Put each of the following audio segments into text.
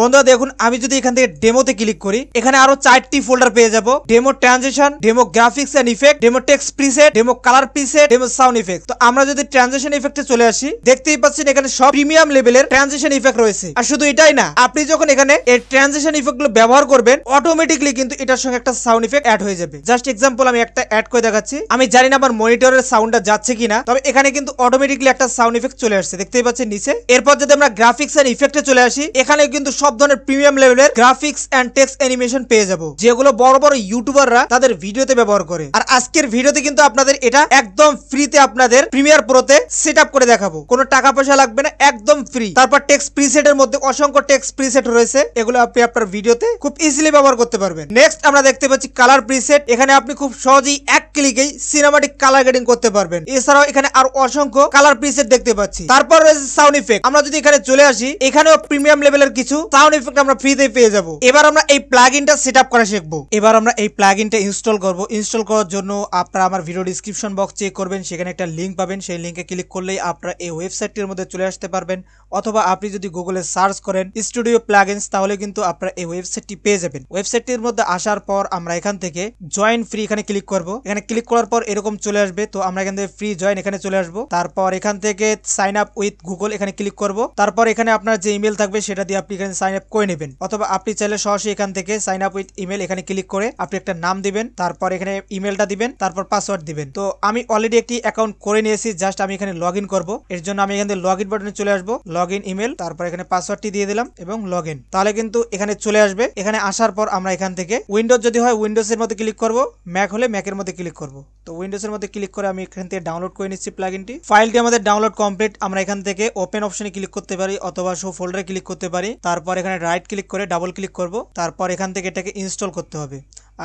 বন্ধুরা দেখুন আমি যদি এখান থেকে ডেমোতে ক্লিক করি এখানে আরো চারটি ফোল্ডার পেয়ে যাবো demo transaction demo graphics and effect demo text preset demo colour preset demo sound effect তো আমরা যদি ট্রানজেকশন ইফেক্টে চলে আসি দেখতেই পাচ্ছেন এখানে সব প্রিমিয়াম লেভেলের ট্রানজেকশন ইফেক্ট রয়েছে আর শুধু এটাই না আপনি যখন এখানে এই ট্রানজেকশন ইফেক্ট গুলো ব্যবহার করবেন অটোমেটিকলি কিন্তু এটার সঙ্গে একটা সাউন্ড ইফেক্ট অ্যাড হয়ে যাবে জাস্ট এক্সাম্পল আমি একটা অ্যাড করে দেখাচ্ছি আমি জানি না আমার মনিটরের সাউন্ডটা যাচ্ছে কিনা তবে এখানে কিন্তু অটোমেটিকলি একটা সাউন্ড ইফেক্ট চলে আসছে দেখতেই পাচ্ছেন নিচে এরপর যদি আমরা গ্রাফিক্স এন্ড ইফেক্টে চলে আসি এখানে কিন্তু সব ধরনের প্রিমিয়াম লেভেলের গ্রাফিক্স অ্যান্ড টেক্স অ্যানিমেশন পেয়ে যাবো যেগুলো বড় বড় ইউটিউবাররা তাদের ভিডিওতে ব্যবহার করে আর আজকের ভিডিওতে কিন্তু আপনাদের এটা একদম ফ্রিতে আপনাদের প্রিমিয়ার প্রোতে সেট করে দেখাবো কোনো টাকা পয়সা লাগবে না একদম ফ্রি তারপর টেক্স প্রিসেটের মধ্যে অসংখ্য টেক্স প্রিসেট রয়েছে এগুলো আপনি আপনার ভিডিওতে খুব ইজিলি ব্যবহার করতে পারবেন নেক্সট আমরা দেখতে পাচ্ছি কালার প্রিসেট এখানে আপনি খুব সহজেই এক ক্লিকেই সিনেমাটিক কালার গ্রেডিং করতে পারবেন এছাড়াও এখানে আর অসংখ্য কালার প্রিসেট দেখতে পাচ্ছি তারপর রয়েছে সাউন্ড ইফেক্ট আমরা যদি এখানে চলে আসি এখানেও প্রিমিয়াম লেভেলের কিছু সাউন্ড এফেক্ট আমরা ফ্রিতে পেয়ে যাব এবার আমরা এই প্লাগইনটা সেট আপ করা শিখবো এবার আমরা এই প্লাগইনটা ইনস্টল করব ইনস্টল করার জন্য আপনারা আমার ভিডিও ডিসক্রিপশন বক্স চেক করবেন সেখানে একটা লিঙ্ক পাবেন সেই লিঙ্কে ক্লিক করলেই আপনারা এই ওয়েবসাইটটির মধ্যে চলে আসতে পারবেন অথবা আপনি যদি গুগলে সার্চ করেন স্টুডিও প্লাগইনস তাহলে কিন্তু আপনারা এই ওয়েবসাইটটি পেয়ে যাবেন ওয়েবসাইটটির মধ্যে আসার পর আমরা এখান থেকে জয়েন ফ্রি এখানে ক্লিক করব এখানে ক্লিক করার পর এরকম চলে আসবে তো আমরা এখান থেকে ফ্রি জয়েন এখানে চলে আসবো তারপর এখান থেকে সাইন আপ উইথ গুগল এখানে ক্লিক করব তারপর এখানে আপনার যে ইমেল থাকবে সেটা দিয়ে আপনি এখানে সাইন আপ করে নেবেন অথবা আপনি চাইলে সরাসরি এখান থেকে সাইন আপ উইথ ইমেল এখানে ক্লিক করে আপনি একটা নাম দিবেন তারপর এখানে ইমেলটা দিবেন তারপর পাসওয়ার্ড দিবেন তো আমি অলরেডি একটি অ্যাকাউন্ট করে নিয়েছি জাস্ট আমি এখানে লগ ইন করবো এর জন্য আমি এখান থেকে লগ ইন বাটনে চলে আসবো লগ ইন ইমেল তারপর এখানে পাসওয়ার্ডটি দিয়ে দিলাম এবং লগ ইন তাহলে কিন্তু এখানে চলে আসবে এখানে আসার পর আমরা এখান থেকে উইন্ডোজ যদি হয় উইন্ডোজের মধ্যে ক্লিক করব ম্যাক হলে ম্যাকের মধ্যে ক্লিক করব তো উইন্ডোজের মধ্যে ক্লিক করে আমি এখান থেকে ডাউনলোড করে নিচ্ছি প্লাগিনটি ফাইলটি আমাদের ডাউনলোড কমপ্লিট আমরা এখান থেকে ওপেন অপশনে ক্লিক করতে পারি অথবা শো ফোল্ডারে ক্লিক করতে পারি তারপর তারপর এখানে রাইট ক্লিক করে ডাবল ক্লিক করব তারপর এখান থেকে এটাকে ইনস্টল করতে হবে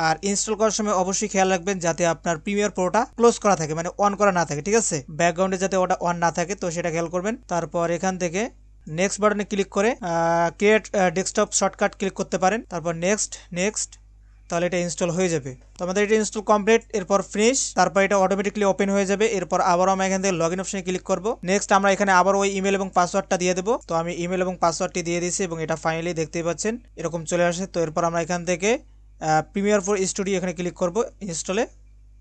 আর ইনস্টল করার সময় অবশ্যই খেয়াল রাখবেন যাতে আপনার প্রিমিয়ার প্রোটা ক্লোজ করা থাকে মানে অন করা না থাকে ঠিক আছে ব্যাকগ্রাউন্ডে যাতে ওটা অন না থাকে তো সেটা খেয়াল করবেন তারপর এখান থেকে নেক্সট বাটনে ক্লিক করে ক্রিয়েট ডেস্কটপ শর্টকাট ক্লিক করতে পারেন তারপর নেক্সট নেক্সট তাহলে এটা ইনস্টল হয়ে যাবে তো আমাদের এটা ইনস্টল কমপ্লিট এরপর ফিনিশ তারপর এটা অটোমেটিকলি ওপেন হয়ে যাবে এরপর আবার আমরা এখান থেকে লগ ইন অপশনে ক্লিক করবো নেক্সট আমরা এখানে আবার ওই ইমেল এবং পাসওয়ার্ডটা দিয়ে দেবো তো আমি ইমেল এবং পাসওয়ার্ডটি দিয়ে দিয়েছি এবং এটা ফাইনালি দেখতেই পাচ্ছেন এরকম চলে আসে তো এরপর আমরা এখান থেকে প্রিমিয়ার ফোর স্টুডিও এখানে ক্লিক করবো ইনস্টলে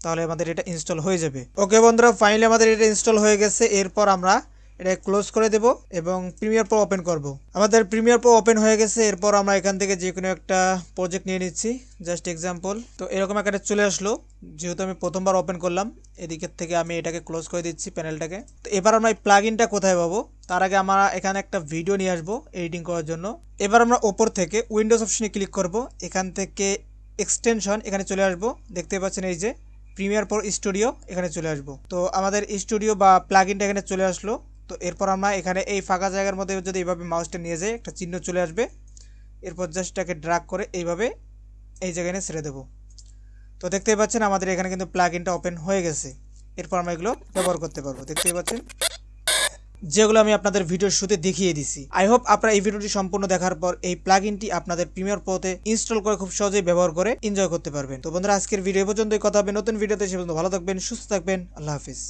তাহলে আমাদের এটা ইনস্টল হয়ে যাবে ওকে বন্ধুরা ফাইনালি আমাদের এটা ইনস্টল হয়ে গেছে এরপর আমরা এটা ক্লোজ করে দেব এবং প্রিমিয়ার প্রো ওপেন করব। আমাদের প্রিমিয়ার প্রো ওপেন হয়ে গেছে এরপর আমরা এখান থেকে যে কোনো একটা প্রজেক্ট নিয়ে নিচ্ছি জাস্ট এক্সাম্পল তো এরকম একটা চলে আসলো যেহেতু আমি প্রথমবার ওপেন করলাম এদিকের থেকে আমি এটাকে ক্লোজ করে দিচ্ছি প্যানেলটাকে তো এবার আমরা এই প্লাগ ইনটা কোথায় পাবো তার আগে আমরা এখানে একটা ভিডিও নিয়ে আসবো এডিটিং করার জন্য এবার আমরা ওপর থেকে উইন্ডোজ অপশনে ক্লিক করব এখান থেকে এক্সটেনশন এখানে চলে আসবো দেখতে পাচ্ছেন এই যে প্রিমিয়ার পর স্টুডিও এখানে চলে আসবো তো আমাদের স্টুডিও বা প্লাগ ইনটা এখানে চলে আসলো তো এরপর আমরা এখানে এই ফাঁকা জায়গার মধ্যে যদি এইভাবে মাউসটা নিয়ে যাই একটা চিহ্ন চলে আসবে এরপর জাস্ট এটাকে ড্রাগ করে এইভাবে এই জায়গায় ছেড়ে দেবো তো দেখতেই পাচ্ছেন আমাদের এখানে কিন্তু প্লাগ ইনটা ওপেন হয়ে গেছে এরপর আমরা এগুলো ব্যবহার করতে পারবো দেখতেই পাচ্ছেন যেগুলো আমি আপনাদের ভিডিওর শুরুতে দেখিয়ে দিছি আই হোপ আপনারা এই ভিডিওটি সম্পূর্ণ দেখার পর এই প্লাগ ইনটি আপনাদের প্রিমিয়ার প্রোতে ইনস্টল করে খুব সহজেই ব্যবহার করে এনজয় করতে পারবেন তো বন্ধুরা আজকের ভিডিও পর্যন্তই কথা হবে নতুন ভিডিওতে সে পর্যন্ত ভালো থাকবেন সুস্থ থাকবেন আল্লাহ হাফিজ